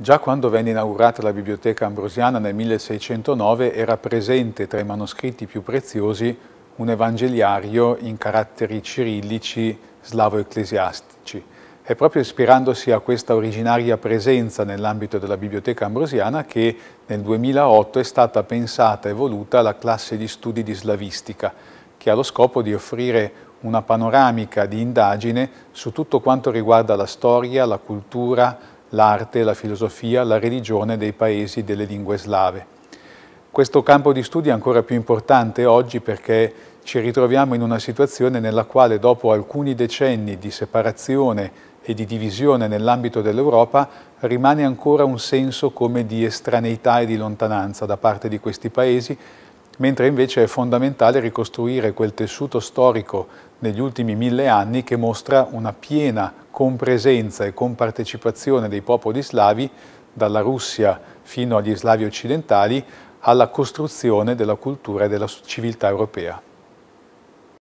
Già quando venne inaugurata la Biblioteca Ambrosiana nel 1609 era presente tra i manoscritti più preziosi un evangeliario in caratteri cirillici slavo-ecclesiastici è proprio ispirandosi a questa originaria presenza nell'ambito della Biblioteca Ambrosiana che nel 2008 è stata pensata e voluta la classe di studi di slavistica, che ha lo scopo di offrire una panoramica di indagine su tutto quanto riguarda la storia, la cultura, l'arte, la filosofia, la religione dei paesi delle lingue slave. Questo campo di studio è ancora più importante oggi perché ci ritroviamo in una situazione nella quale dopo alcuni decenni di separazione e di divisione nell'ambito dell'Europa rimane ancora un senso come di estraneità e di lontananza da parte di questi paesi, mentre invece è fondamentale ricostruire quel tessuto storico negli ultimi mille anni che mostra una piena con presenza e con partecipazione dei popoli slavi, dalla Russia fino agli slavi occidentali, alla costruzione della cultura e della civiltà europea.